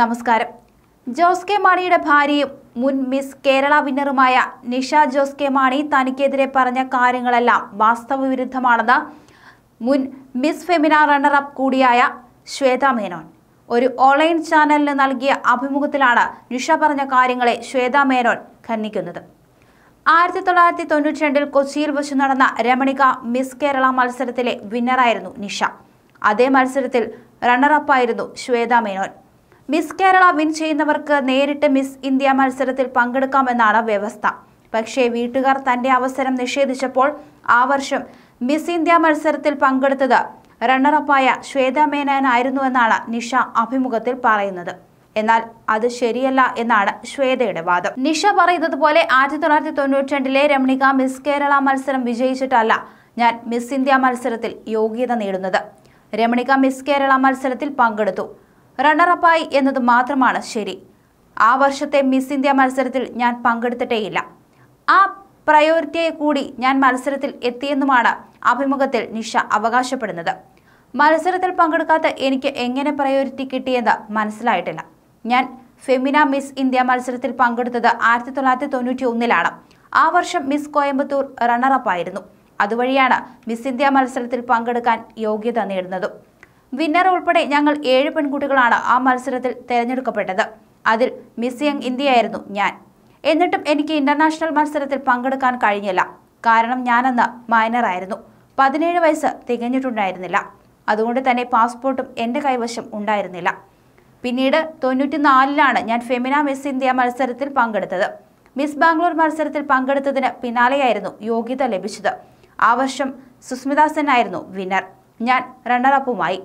നമസ്കാരം ജോസ് കെ മാണിയുടെ ഭാര്യയും മുൻ മിസ് കേരള വിന്നറുമായ നിഷ ജോസ് കെ മാണി തനിക്കെതിരെ പറഞ്ഞ കാര്യങ്ങളെല്ലാം വാസ്തവവിരുദ്ധമാണെന്ന് മുൻ മിസ് ഫെമിന റണ്ണറപ്പ് കൂടിയായ ശ്വേത മേനോൻ ഒരു ഓൺലൈൻ ചാനലിന് നൽകിയ അഭിമുഖത്തിലാണ് നിഷ പറഞ്ഞ കാര്യങ്ങളെ ശ്വേത മേനോൻ ഖണ്ഡിക്കുന്നത് ആയിരത്തി തൊള്ളായിരത്തി തൊണ്ണൂറ്റി രണ്ടിൽ കൊച്ചിയിൽ വെച്ച് നടന്ന രമണിക മിസ് കേരള മത്സരത്തിലെ വിന്നറായിരുന്നു നിഷ അതേ മത്സരത്തിൽ റണ്ണറപ്പായിരുന്നു ശ്വേത മേനോൻ മിസ് കേരള വിൻ ചെയ്യുന്നവർക്ക് നേരിട്ട് മിസ് ഇന്ത്യ മത്സരത്തിൽ പങ്കെടുക്കാമെന്നാണ് വ്യവസ്ഥ പക്ഷേ വീട്ടുകാർ തന്റെ അവസരം നിഷേധിച്ചപ്പോൾ ആ വർഷം മിസ് ഇന്ത്യ മത്സരത്തിൽ പങ്കെടുത്തത് റണ്ണറപ്പായ ശ്വേത മേനോനായിരുന്നുവെന്നാണ് നിഷ അഭിമുഖത്തിൽ പറയുന്നത് എന്നാൽ അത് ശരിയല്ല എന്നാണ് ശ്വേതയുടെ വാദം നിഷ പറയുന്നത് പോലെ ആയിരത്തി തൊള്ളായിരത്തി തൊണ്ണൂറ്റി രണ്ടിലെ രമണിക മിസ് കേരള മത്സരം വിജയിച്ചിട്ടല്ല ഞാൻ മിസ് ഇന്ത്യ മത്സരത്തിൽ യോഗ്യത നേടുന്നത് രമണിക മിസ് കേരള മത്സരത്തിൽ പങ്കെടുത്തു റണ്ണറപ്പായി എന്നത് മാത്രമാണ് ശരി ആ വർഷത്തെ മിസ് ഇന്ത്യ മത്സരത്തിൽ ഞാൻ പങ്കെടുത്തിട്ടേയില്ല ആ പ്രയോറിറ്റിയെ കൂടി ഞാൻ മത്സരത്തിൽ എത്തിയെന്നുമാണ് അഭിമുഖത്തിൽ നിഷ അവകാശപ്പെടുന്നത് മത്സരത്തിൽ പങ്കെടുക്കാത്ത എനിക്ക് എങ്ങനെ പ്രയോറിറ്റി കിട്ടിയെന്ന് മനസ്സിലായിട്ടില്ല ഞാൻ ഫെമിന മിസ് ഇന്ത്യ മത്സരത്തിൽ പങ്കെടുത്തത് ആയിരത്തി തൊള്ളായിരത്തി തൊണ്ണൂറ്റി ഒന്നിലാണ് ആ വർഷം മിസ് കോയമ്പത്തൂർ റണ്ണറപ്പായിരുന്നു അതുവഴിയാണ് മിസ് ഇന്ത്യ മത്സരത്തിൽ പങ്കെടുക്കാൻ യോഗ്യത നേടുന്നതും വിന്നർ ഉൾപ്പെടെ ഞങ്ങൾ ഏഴ് പെൺകുട്ടികളാണ് ആ മത്സരത്തിൽ തിരഞ്ഞെടുക്കപ്പെട്ടത് അതിൽ മിസ് യങ് ഇന്ത്യയായിരുന്നു ഞാൻ എന്നിട്ടും എനിക്ക് ഇന്റർനാഷണൽ മത്സരത്തിൽ പങ്കെടുക്കാൻ കഴിഞ്ഞില്ല കാരണം ഞാനന്ന് മൈനറായിരുന്നു പതിനേഴ് വയസ്സ് തികഞ്ഞിട്ടുണ്ടായിരുന്നില്ല അതുകൊണ്ട് തന്നെ പാസ്പോർട്ടും എൻ്റെ കൈവശം ഉണ്ടായിരുന്നില്ല പിന്നീട് തൊണ്ണൂറ്റിനാലിലാണ് ഞാൻ ഫെമിന മിസ് ഇന്ത്യ മത്സരത്തിൽ പങ്കെടുത്തത് മിസ് ബാംഗ്ലൂർ മത്സരത്തിൽ പങ്കെടുത്തതിന് പിന്നാലെയായിരുന്നു യോഗ്യത ലഭിച്ചത് ആ വർഷം സുസ്മിത ആയിരുന്നു വിന്നർ ഞാൻ റണ്ണറപ്പുമായി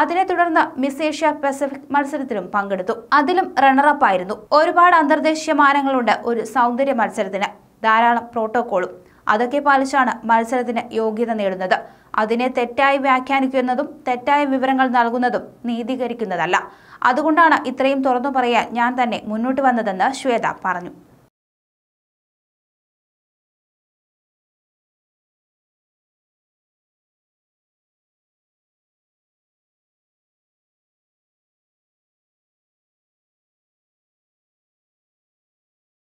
അതിനെ തുടർന്ന് മിസ് ഏഷ്യ പസഫിക് മത്സരത്തിലും പങ്കെടുത്തു അതിലും റണ്ണറപ്പ് ആയിരുന്നു ഒരുപാട് അന്തർദേശീയ മാനങ്ങളുണ്ട് ഒരു സൗന്ദര്യ മത്സരത്തിന് ധാരാളം പ്രോട്ടോകോളും അതൊക്കെ പാലിച്ചാണ് മത്സരത്തിന് യോഗ്യത നേടുന്നത് അതിനെ തെറ്റായി വ്യാഖ്യാനിക്കുന്നതും തെറ്റായ വിവരങ്ങൾ നൽകുന്നതും നീതീകരിക്കുന്നതല്ല അതുകൊണ്ടാണ് ഇത്രയും തുറന്നു പറയാൻ ഞാൻ തന്നെ മുന്നോട്ട് വന്നതെന്ന് ശ്വേത പറഞ്ഞു